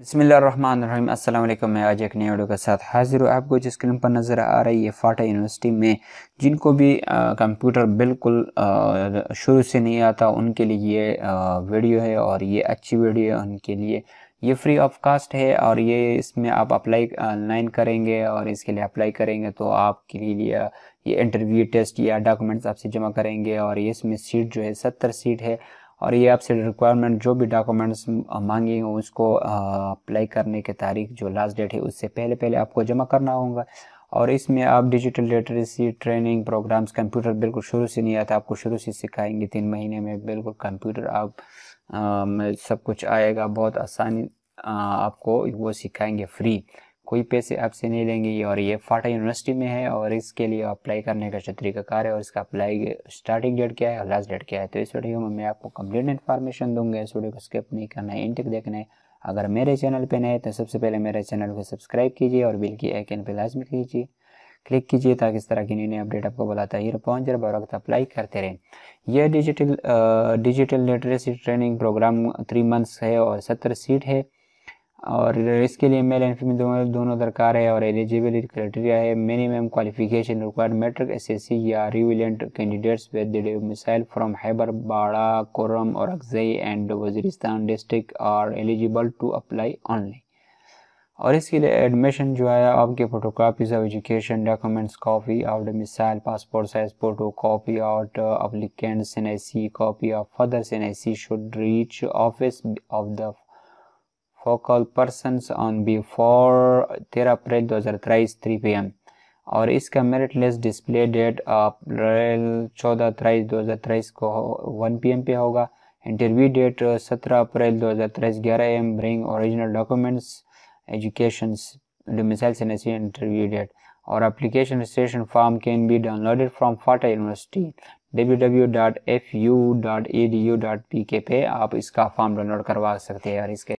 बसमिल अल्लाम मैं आज एक नए वीडियो के साथ हाजिर हूँ आपको जिस स्क्रीन पर नज़र आ रही है फाटा यूनिवर्सिटी में जिनको भी कंप्यूटर बिल्कुल शुरू से नहीं आता उनके लिए ये वीडियो है और ये अच्छी वीडियो है उनके लिए ये फ्री ऑफ कास्ट है और ये इसमें आप अप्लाई ऑनलाइन करेंगे और इसके लिए अप्लाई करेंगे तो आपके लिए ये इंटरव्यू टेस्ट या डॉक्यूमेंट्स आपसे जमा करेंगे और इसमें सीट जो है सत्तर सीट है और ये आपसे रिक्वायरमेंट जो भी डॉक्यूमेंट्स हो उसको अप्लाई करने की तारीख जो लास्ट डेट है उससे पहले पहले आपको जमा करना होगा और इसमें आप digital literacy training programs computer बिल्कुल शुरू से नहीं आता आपको शुरू से सिखाएंगे तीन महीने में बिल्कुल कंप्यूटर आप आ, सब कुछ आएगा बहुत आसानी आपको वो सिखाएंगे फ्री कोई पैसे आपसे नहीं लेंगे और ये फाटा यूनिवर्सिटी में है और इसके लिए अप्लाई करने का तरीका कार है और इसका अप्लाई स्टार्टिंग डेट क्या है और लास्ट डेट क्या है तो इस वीडियो में मैं आपको कंप्लीट इन्फॉर्मेशन दूंगा इस वीडियो को स्किप नहीं करना है इन देखना है अगर मेरे चैनल पर नए तो सबसे पहले मेरे चैनल को सब्सक्राइब कीजिए और बिल की आइकन पर लाजमी कीजिए क्लिक कीजिए ताकि इस तरह की नई नई अपडेट आपको बुलाता ही पहुँच जाए बार वक्त अप्लाई करते रहें यह digital digital literacy training program three months है और सत्तर सीट है और इसके लिए मेल एंड फीमेल दोनों दोनों दरकार है और एलिजिबिलिटी क्राइटेरिया है minimum qualification required matric SSC या relevant candidates with domicile from Khyber Bara Kurram और Orakzai and Waziristan district are eligible to apply online और इसके लिए एडमिशन जो है आपके photo copies of education documents copy of the domicile passport size photo copy out applicants N I C copy of father's N I C should reach office of the focal person on B for तेरह April 2023 3 PM और इसका merit list display date April चौदह तेईस दो हज़ार तेईस को one P M पे होगा इंटरव्यू डेट सत्रह अप्रैल दो हज़ार तेईस ग्यारह AM bring original documents education domicile C NIC interview date और application registration form can be downloaded from FATA university के पे आप इसका फॉर्म डाउनलोड करवा सकते हैं और इसके